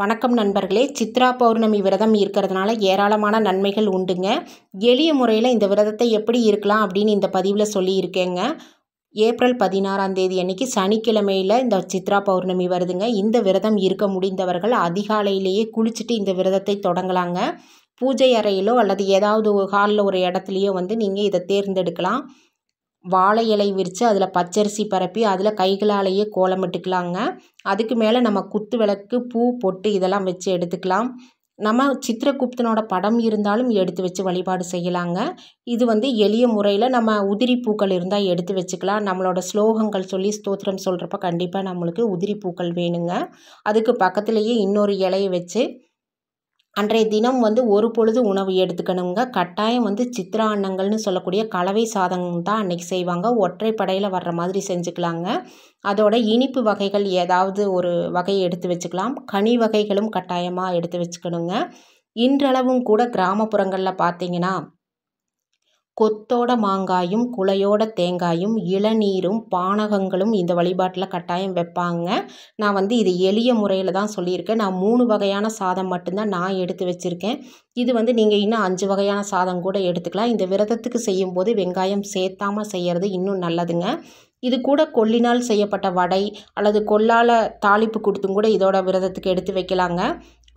வணக்கம் நண்பர்களே சித்ரா பௌர்ணமி விரதம் இருக்கிறதுனால ஏராளமான நன்மைகள் உண்டுங்க எளிய முறையில் இந்த விரதத்தை எப்படி இருக்கலாம் அப்படின்னு இந்த பதிவில் சொல்லியிருக்கேங்க ஏப்ரல் பதினாறாம் தேதி அன்னைக்கு சனிக்கிழமையில் இந்த சித்ரா பௌர்ணமி வருதுங்க இந்த விரதம் இருக்க முடிந்தவர்கள் அதிகாலையிலேயே குளிச்சுட்டு இந்த விரதத்தை தொடங்கலாங்க பூஜை அறையிலோ அல்லது ஏதாவது ஒரு ஹாலில் ஒரு இடத்துலையோ வந்து நீங்கள் இதை தேர்ந்தெடுக்கலாம் வாழை இலை விரித்து அதில் பச்சரிசி பரப்பி அதில் கைகளாலேயே கோலமிட்டுக்கலாங்க அதுக்கு மேலே நம்ம குத்து விளக்கு பூ பொட்டு இதெல்லாம் வச்சு எடுத்துக்கலாம் நம்ம சித்திரகுப்தனோட படம் இருந்தாலும் எடுத்து வச்சு வழிபாடு செய்யலாங்க இது வந்து எளிய முறையில் நம்ம உதிரி பூக்கள் இருந்தால் எடுத்து வச்சுக்கலாம் நம்மளோட ஸ்லோகங்கள் சொல்லி ஸ்தோத்திரம் சொல்கிறப்ப கண்டிப்பாக நம்மளுக்கு உதிரி பூக்கள் வேணுங்க அதுக்கு பக்கத்துலேயே இன்னொரு இலையை வச்சு அன்றைய தினம் வந்து ஒரு பொழுது உணவு எடுத்துக்கணுங்க கட்டாயம் வந்து சித்திரா அன்னங்கள்னு சொல்லக்கூடிய கலவை சாதம் தான் அன்றைக்கி செய்வாங்க ஒற்றை படையில் வர்ற மாதிரி செஞ்சுக்கலாங்க அதோட இனிப்பு வகைகள் ஏதாவது ஒரு வகையை எடுத்து வச்சுக்கலாம் கனி வகைகளும் கட்டாயமாக எடுத்து வச்சுக்கணுங்க இன்றளவும் கூட கிராமப்புறங்களில் பார்த்திங்கன்னா கொத்தோட மாங்காயும் குலையோட தேங்காயும் இளநீரும் பானகங்களும் இந்த வழிபாட்டில் கட்டாயம் வைப்பாங்க நான் வந்து இது எளிய முறையில் தான் சொல்லியிருக்கேன் நான் மூணு வகையான சாதம் மட்டும்தான் நான் எடுத்து வச்சுருக்கேன் இது வந்து நீங்கள் இன்னும் அஞ்சு வகையான சாதம் கூட எடுத்துக்கலாம் இந்த விரதத்துக்கு செய்யும்போது வெங்காயம் சேர்த்தாமல் செய்கிறது இன்னும் நல்லதுங்க இது கூட கொல்லினால் செய்யப்பட்ட வடை அல்லது கொல்லால் தாளிப்பு கொடுத்தும் கூட இதோட விரதத்துக்கு எடுத்து வைக்கலாங்க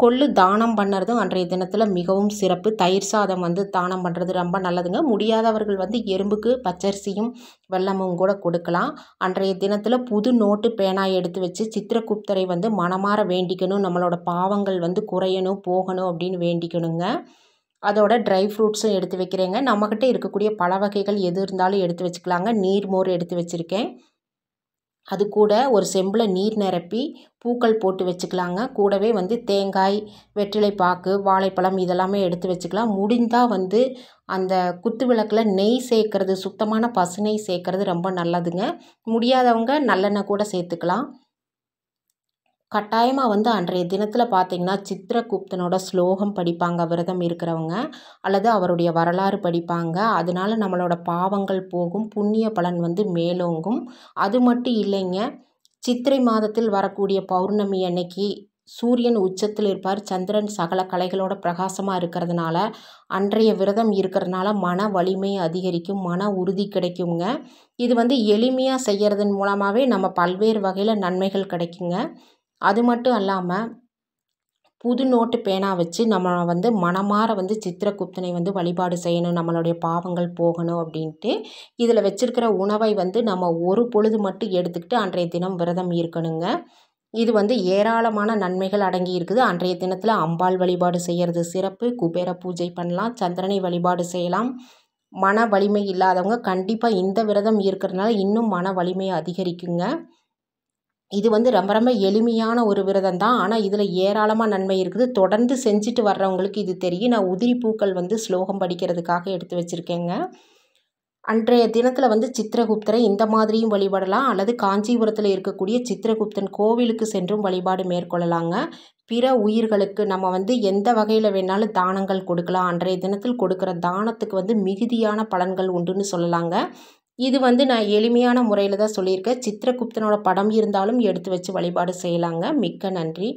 கொள்ளு தானம் பண்ணுறதும் அன்றைய தினத்தில் மிகவும் சிறப்பு தயிர் சாதம் வந்து தானம் பண்ணுறது ரொம்ப நல்லதுங்க முடியாதவர்கள் வந்து எறும்புக்கு பச்சரிசியும் வெள்ளமும் கூட கொடுக்கலாம் அன்றைய தினத்தில் புது நோட்டு பேனா எடுத்து வச்சு சித்திரகுப்தரை வந்து மனமாற வேண்டிக்கணும் நம்மளோட பாவங்கள் வந்து குறையணும் போகணும் அப்படின்னு வேண்டிக்கணுங்க அதோட ட்ரை ஃப்ரூட்ஸும் எடுத்து வைக்கிறேங்க நம்மக்கிட்ட இருக்கக்கூடிய பல வகைகள் எது இருந்தாலும் எடுத்து வச்சுக்கலாங்க நீர்மோர் எடுத்து வச்சுருக்கேன் அது கூட ஒரு செம்பில் நீர் நிரப்பி பூக்கள் போட்டு வச்சுக்கலாங்க கூடவே வந்து தேங்காய் வெற்றிலை பாக்கு வாழைப்பழம் இதெல்லாமே எடுத்து வச்சுக்கலாம் முடிந்தால் வந்து அந்த குத்து விளக்கில் நெய் சேர்க்கறது சுத்தமான பசு நெய் சேர்க்கறது ரொம்ப நல்லதுங்க முடியாதவங்க நல்லெண்ணெய் கூட சேர்த்துக்கலாம் கட்டாயமாக வந்து அன்றைய தினத்தில் பார்த்திங்கன்னா சித்திரகுப்தனோட ஸ்லோகம் படிப்பாங்க விரதம் இருக்கிறவங்க அல்லது அவருடைய வரலாறு படிப்பாங்க அதனால நம்மளோட பாவங்கள் போகும் புண்ணிய பலன் வந்து மேலோங்கும் அது மட்டும் இல்லைங்க சித்திரை மாதத்தில் வரக்கூடிய பௌர்ணமி அன்னைக்கு சூரியன் உச்சத்தில் இருப்பார் சந்திரன் சகல கலைகளோட பிரகாசமாக இருக்கிறதுனால அன்றைய விரதம் இருக்கிறதுனால மன வலிமை அதிகரிக்கும் மன உறுதி கிடைக்குங்க இது வந்து எளிமையாக செய்கிறதன் மூலமாகவே நம்ம பல்வேறு வகையில் நன்மைகள் கிடைக்குங்க அது மட்டும் இல்லாமல் புது நோட்டு பேனா வச்சு நம்ம வந்து மனமார வந்து சித்திரகுப்தனை வந்து வழிபாடு செய்யணும் நம்மளுடைய பாவங்கள் போகணும் அப்படின்ட்டு இதில் வச்சுருக்கிற உணவை வந்து நம்ம ஒரு பொழுது மட்டும் எடுத்துக்கிட்டு அன்றைய தினம் விரதம் இருக்கணுங்க இது வந்து ஏராளமான நன்மைகள் அடங்கி இருக்குது அன்றைய தினத்தில் அம்பாள் வழிபாடு செய்கிறது சிறப்பு குபேர பூஜை பண்ணலாம் சந்திரனை வழிபாடு செய்யலாம் மன வலிமை இல்லாதவங்க கண்டிப்பாக இந்த விரதம் இருக்கிறதுனால இன்னும் மன வலிமையை அதிகரிக்குங்க இது வந்து ரொம்ப ரொம்ப எளிமையான ஒரு விரதம் தான் ஆனால் இதில் ஏராளமாக நன்மை இருக்குது தொடர்ந்து செஞ்சுட்டு வர்றவங்களுக்கு இது தெரியும் நான் உதிரி பூக்கள் வந்து ஸ்லோகம் படிக்கிறதுக்காக எடுத்து வச்சுருக்கேங்க அன்றைய தினத்தில் வந்து சித்திரகுப்தரை இந்த மாதிரியும் வழிபடலாம் அல்லது காஞ்சிபுரத்தில் இருக்கக்கூடிய சித்திரகுப்தன் கோவிலுக்கு சென்றும் வழிபாடு மேற்கொள்ளலாங்க பிற உயிர்களுக்கு நம்ம வந்து எந்த வகையில் வேணாலும் தானங்கள் கொடுக்கலாம் அன்றைய தினத்தில் கொடுக்குற தானத்துக்கு வந்து மிகுதியான பலன்கள் உண்டுன்னு சொல்லலாங்க இது வந்து நான் எளிமையான முறையில் தான் சொல்லியிருக்கேன் சித்திரகுப்தனோட படம் இருந்தாலும் எடுத்து வச்சு வழிபாடு செய்யலாங்க மிக்க நன்றி